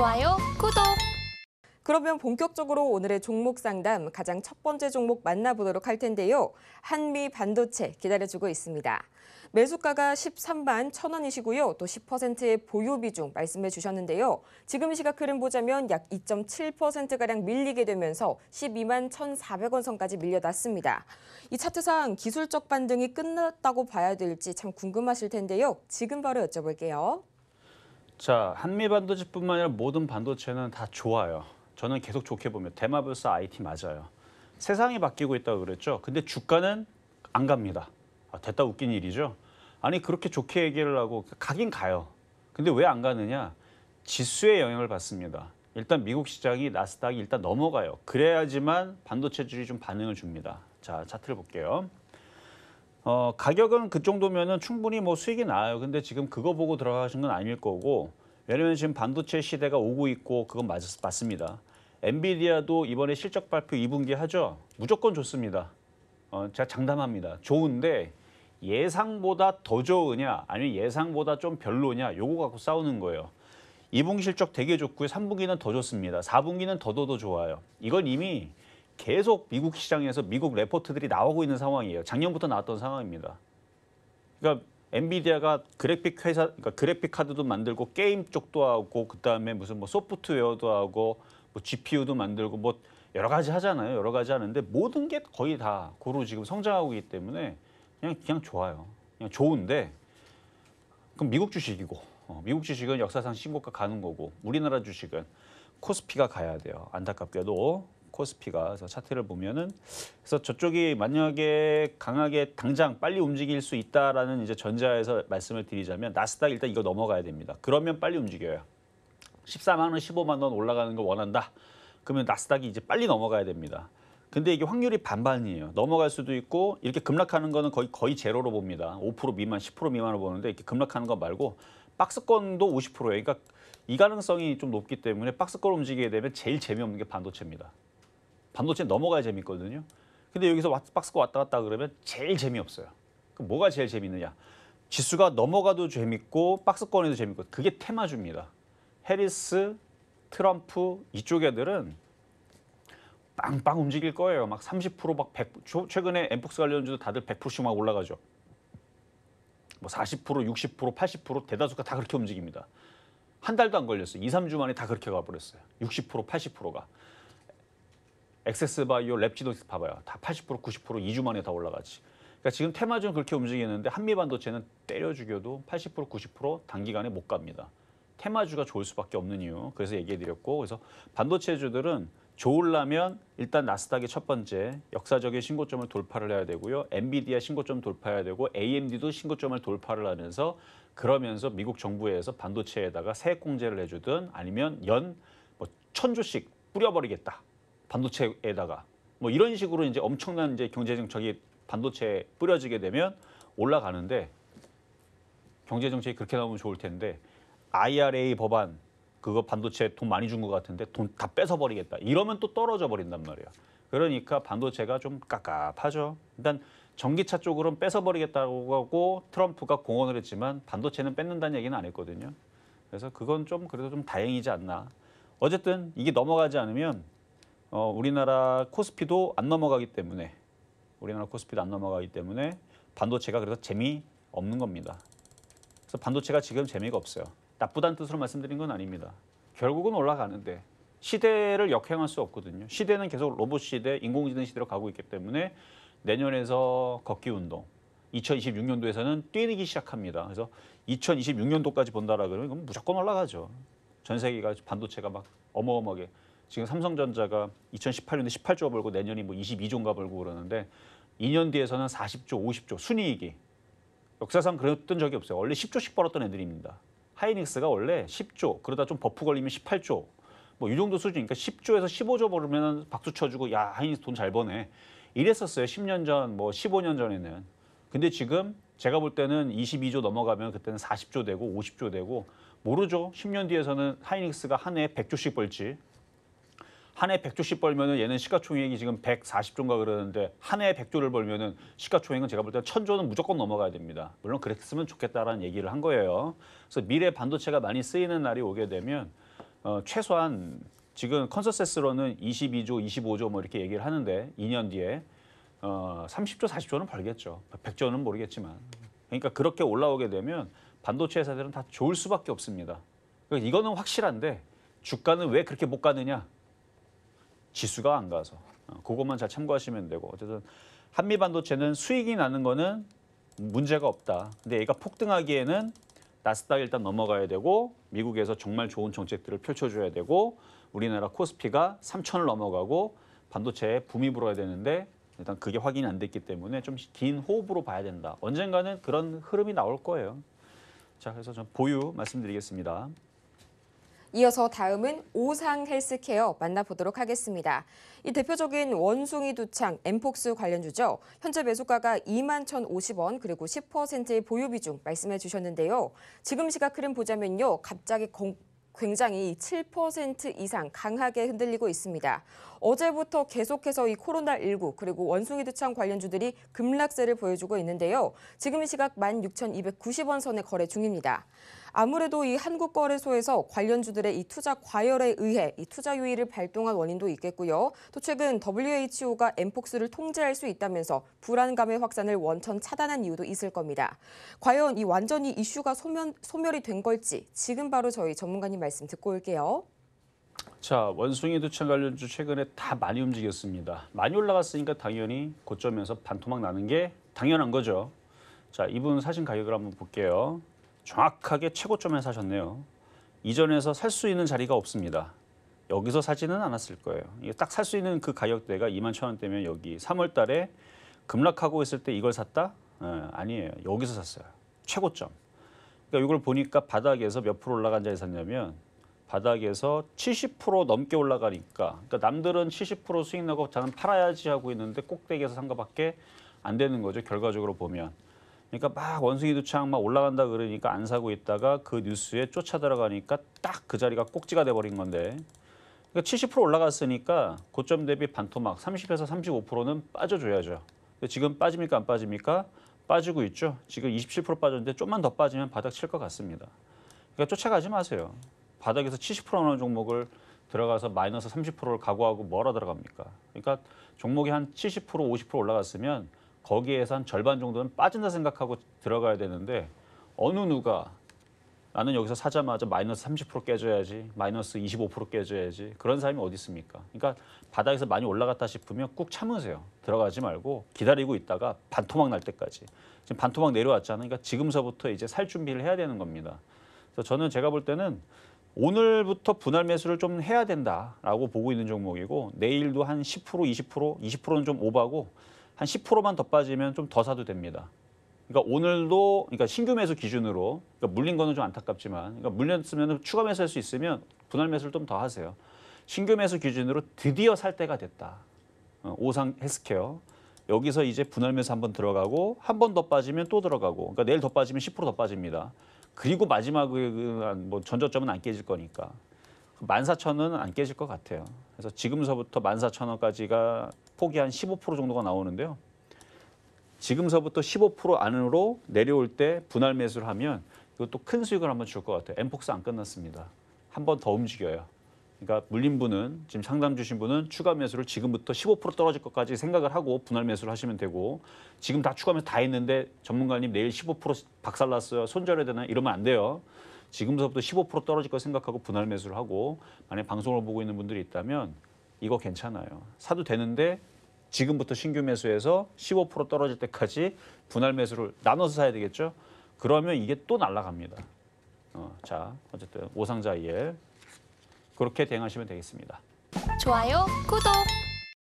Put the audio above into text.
좋아요, 구독! 그러면 본격적으로 오늘의 종목 상담 가장 첫 번째 종목 만나보도록 할 텐데요. 한미 반도체 기다려주고 있습니다. 매수가가 13만 1,000원이시고요. 또 10%의 보유 비중 말씀해 주셨는데요. 지금 시각 흐름 보자면 약 2.7%가량 밀리게 되면서 12만 1,400원 선까지 밀려났습니다. 이 차트상 기술적 반등이 끝났다고 봐야 될지 참 궁금하실 텐데요. 지금 바로 여쭤볼게요. 자, 한미 반도체뿐만 아니라 모든 반도체는 다 좋아요. 저는 계속 좋게 보면 대마블사 IT 맞아요. 세상이 바뀌고 있다고 그랬죠. 근데 주가는 안 갑니다. 아, 됐다 웃긴 일이죠. 아니 그렇게 좋게 얘기를 하고 가긴 가요. 근데 왜 안 가느냐? 지수의 영향을 받습니다. 일단 미국 시장이 나스닥이 일단 넘어가요. 그래야지만 반도체들이 좀 반응을 줍니다. 자, 차트를 볼게요. 어, 가격은 그정도면 충분히 뭐 수익이 나요. 근데 지금 그거 보고 들어가신 건 아닐 거고 왜냐면 지금 반도체 시대가 오고 있고 그건 맞, 맞습니다. 엔비디아도 이번에 실적 발표 2분기 하죠. 무조건 좋습니다. 어, 제가 장담합니다. 좋은데 예상보다 더 좋으냐 아니면 예상보다 좀 별로냐 요거 갖고 싸우는 거예요. 2분기 실적 되게 좋고요. 3분기는 더 좋습니다. 4분기는 더더더 좋아요. 이건 이미 계속 미국 시장에서 미국 레포트들이 나오고 있는 상황이에요. 작년부터 나왔던 상황입니다. 그러니까 엔비디아가 그래픽 회사, 그러니까 그래픽 카드도 만들고 게임 쪽도 하고 그 다음에 무슨 뭐 소프트웨어도 하고 뭐 GPU도 만들고 뭐 여러 가지 하잖아요. 여러 가지 하는데 모든 게 거의 다 고루 지금 성장하고 있기 때문에 그냥 그냥 좋아요. 그냥 좋은데 그럼 미국 주식이고 어, 미국 주식은 역사상 신고가 가는 거고 우리나라 주식은 코스피가 가야 돼요. 안타깝게도 코스피가 그래서 차트를 보면은 그래서 저쪽이 만약에 강하게 당장 빨리 움직일 수 있다라는 이제 전자에서 말씀을 드리자면 나스닥 일단 이거 넘어가야 됩니다. 그러면 빨리 움직여요. 14만 원, 15만 원 올라가는 거 원한다. 그러면 나스닥이 이제 빨리 넘어가야 됩니다. 근데 이게 확률이 반반이에요. 넘어갈 수도 있고 이렇게 급락하는 거는 거의 거의 제로로 봅니다. 5% 미만, 10% 미만으로 보는데 이렇게 급락하는 거 말고 박스권도 50%예요. 그러니까 이 가능성이 좀 높기 때문에 박스권 움직이게 되면 제일 재미없는 게 반도체입니다. 반도체 넘어가야 재밌거든요. 근데 여기서 박스가 왔다 갔다 그러면 제일 재미없어요. 그럼 뭐가 제일 재밌느냐? 지수가 넘어가도 재밌고 박스권에도 재밌고 그게 테마주입니다. 해리스, 트럼프 이쪽 애들은 빵빵 움직일 거예요. 막 30%막 100, 최근에 엠폭스 관련주도 다들 100%씩 막 올라가죠. 뭐 40%, 60%, 80% 대다수가 다 그렇게 움직입니다. 한 달도 안 걸렸어요. 2, 3주 만에 다 그렇게 가버렸어요. 60%, 80%가. 액세스바이오 랩지노스 봐봐요. 다 80% 90% 2주 만에 다 올라가지. 그러니까 지금 테마주는 그렇게 움직이는데 한미 반도체는 때려 죽여도 80% 90% 단기간에 못 갑니다. 테마주가 좋을 수밖에 없는 이유. 그래서 얘기해 드렸고 그래서 반도체주들은 좋으려면 일단 나스닥이 첫 번째 역사적인 신고점을 돌파를 해야 되고요. 엔비디아 신고점 돌파해야 되고 AMD도 신고점을 돌파를 하면서 그러면서 미국 정부에서 반도체에다가 세액 공제를 해주든 아니면 연뭐 천조씩 뿌려버리겠다. 반도체에다가 뭐 이런 식으로 이제 엄청난 이제 경제 정책이 반도체에 뿌려지게 되면 올라가는데 경제 정책이 그렇게 나오면 좋을 텐데 IRA 법안 그거 반도체 돈 많이 준 것 같은데 돈 다 뺏어 버리겠다. 이러면 또 떨어져 버린단 말이에요. 그러니까 반도체가 좀 깝깝하죠. 일단 전기차 쪽으로는 뺏어 버리겠다고 하고 트럼프가 공언을 했지만 반도체는 뺏는다는 얘기는 안 했거든요. 그래서 그건 좀 그래도 좀 다행이지 않나. 어쨌든 이게 넘어가지 않으면 어, 우리나라 코스피도 안 넘어가기 때문에 우리나라 코스피도 안 넘어가기 때문에 반도체가 그래서 재미없는 겁니다. 그래서 반도체가 지금 재미가 없어요. 나쁘다는 뜻으로 말씀드린 건 아닙니다. 결국은 올라가는데 시대를 역행할 수 없거든요. 시대는 계속 로봇 시대, 인공지능 시대로 가고 있기 때문에 내년에서 걷기 운동, 2026년도에서는 뛰기 시작합니다. 그래서 2026년도까지 본다라 그러면 무조건 올라가죠. 전 세계가 반도체가 막 어마어마하게 지금 삼성전자가 2018년에 18조 벌고 내년이 뭐 22조인가 벌고 그러는데 2년 뒤에서는 40조, 50조 순이익이 역사상 그랬던 적이 없어요. 원래 10조씩 벌었던 애들입니다. 하이닉스가 원래 10조, 그러다 좀 버프 걸리면 18조, 뭐 이 정도 수준이니까 그러니까 10조에서 15조 벌으면 박수 쳐주고 야 하이닉스 돈 잘 버네 이랬었어요. 10년 전, 뭐 15년 전에는. 근데 지금 제가 볼 때는 22조 넘어가면 그때는 40조 되고 50조 되고 모르죠. 10년 뒤에서는 하이닉스가 한해 100조씩 벌지 한해 100조씩 벌면은 얘는 시가총액이 지금 140조인가 그러는데 한 해 100조를 벌면은 시가총액은 제가 볼 때 1000조는 무조건 넘어가야 됩니다. 물론 그랬으면 좋겠다라는 얘기를 한 거예요. 그래서 미래 반도체가 많이 쓰이는 날이 오게 되면 어, 최소한 지금 컨서세스로는 22조, 25조 뭐 이렇게 얘기를 하는데 2년 뒤에 어, 30조, 40조는 벌겠죠. 100조는 모르겠지만. 그러니까 그렇게 올라오게 되면 반도체 회사들은 다 좋을 수밖에 없습니다. 그러니까 이거는 확실한데 주가는 왜 그렇게 못 가느냐? 지수가 안 가서 어, 그것만 잘 참고하시면 되고 어쨌든 한미 반도체는 수익이 나는 거는 문제가 없다. 근데 얘가 폭등하기에는 나스닥 일단 넘어가야 되고 미국에서 정말 좋은 정책들을 펼쳐줘야 되고 우리나라 코스피가 3천을 넘어가고 반도체에 붐이 불어야 되는데 일단 그게 확인이 안 됐기 때문에 좀 긴 호흡으로 봐야 된다. 언젠가는 그런 흐름이 나올 거예요. 자, 그래서 좀 보유 말씀드리겠습니다. 이어서 다음은 오상 헬스케어 만나보도록 하겠습니다. 이 대표적인 원숭이 두창, 엠폭스 관련주죠. 현재 매수가가 2만 1,050원 그리고 10%의 보유 비중 말씀해 주셨는데요. 지금 시각 흐름 보자면요. 갑자기 공, 굉장히 7% 이상 강하게 흔들리고 있습니다. 어제부터 계속해서 이 코로나19 그리고 원숭이 두창 관련주들이 급락세를 보여주고 있는데요. 지금 이 시각 16,290원 선에 거래 중입니다. 아무래도 이 한국거래소에서 관련주들의 이 투자 과열에 의해 이 투자 유의를 발동한 원인도 있겠고요. 또 최근 WHO가 엠폭스를 통제할 수 있다면서 불안감의 확산을 원천 차단한 이유도 있을 겁니다. 과연 이 완전히 이슈가 소멸, 소멸이 된 걸지 지금 바로 저희 전문가님 말씀 듣고 올게요. 자, 원숭이 도청 관련주 최근에 다 많이 움직였습니다. 많이 올라갔으니까 당연히 고점에서 반토막 나는 게 당연한 거죠. 자, 이분 사신 가격을 한번 볼게요. 정확하게 최고점에 사셨네요. 이전에서 살 수 있는 자리가 없습니다. 여기서 사지는 않았을 거예요. 이게 딱살 수 있는 그 가격대가 2만 천 원대면 여기 3월 달에 급락하고 있을 때 이걸 샀다? 에, 예, 아니에요. 여기서 샀어요. 최고점. 그러니까 이걸 보니까 바닥에서 몇 프로 올라간 자리 샀냐면 바닥에서 70% 넘게 올라가니까 그러니까 남들은 70% 수익 나고 저는 팔아야지 하고 있는데 꼭대기에서 상가밖에안 되는 거죠. 결과적으로 보면. 그러니까 막 원숭이 도창 막 올라간다 그러니까 안 사고 있다가 그 뉴스에 쫓아 들어가니까 딱 그 자리가 꼭지가 돼버린 건데 그러니까 70% 올라갔으니까 고점 대비 반토막 30에서 35%는 빠져줘야죠. 근데 지금 빠집니까 안 빠집니까? 빠지고 있죠. 지금 27% 빠졌는데 좀만 더 빠지면 바닥 칠 것 같습니다. 그러니까 쫓아가지 마세요. 바닥에서 70%라는 종목을 들어가서 마이너스 30%를 각오하고 뭐라 들어갑니까? 그러니까 종목이 한 70% 50% 올라갔으면 거기에서 한 절반 정도는 빠진다 생각하고 들어가야 되는데 어느 누가 나는 여기서 사자마자 마이너스 30% 깨져야지, 마이너스 25% 깨져야지 그런 사람이 어디 있습니까? 그러니까 바닥에서 많이 올라갔다 싶으면 꾹 참으세요. 들어가지 말고 기다리고 있다가 반토막 날 때까지. 지금 반토막 내려왔잖아요. 그러니까 지금서부터 이제 살 준비를 해야 되는 겁니다. 그래서 저는 제가 볼 때는 오늘부터 분할 매수를 좀 해야 된다라고 보고 있는 종목이고 내일도 한 10%, 20%, 20%는 좀 오바고 한 10%만 더 빠지면 좀 더 사도 됩니다. 그러니까 오늘도 그러니까 신규 매수 기준으로 그러니까 물린 거는 좀 안타깝지만 그러니까 물렸으면 추가 매수할 수 있으면 분할 매수를 좀 더 하세요. 신규 매수 기준으로 드디어 살 때가 됐다. 어, 오상 헬스케어 여기서 이제 분할 매수 한번 들어가고 한 번 더 빠지면 또 들어가고 그러니까 내일 더 빠지면 10%더 빠집니다. 그리고 마지막에 그 뭐 전저점은 안 깨질 거니까 14,000원은 안 깨질 것 같아요. 그래서 지금서부터 14,000원까지가 폭이 한 15% 정도가 나오는데요. 지금서부터 15% 안으로 내려올 때 분할 매수를 하면 이것도 큰 수익을 한번 줄 것 같아요. 엠폭스 안 끝났습니다. 한 번 더 움직여요. 그러니까 물린 분은 지금 상담 주신 분은 추가 매수를 지금부터 15% 떨어질 것까지 생각을 하고 분할 매수를 하시면 되고 지금 다 추가 매수 다 했는데 전문가님 내일 15% 박살났어요. 손절해야 되나 이러면 안 돼요. 지금부터 15% 떨어질 거 생각하고 분할 매수를 하고 만약 방송을 보고 있는 분들이 있다면 이거 괜찮아요. 사도 되는데 지금부터 신규 매수해서 15% 떨어질 때까지 분할 매수를 나눠서 사야 되겠죠? 그러면 이게 또날라갑니다 어, 자, 어쨌든 오상자 이엘 그렇게 대응하시면 되겠습니다. 좋아요, 구독!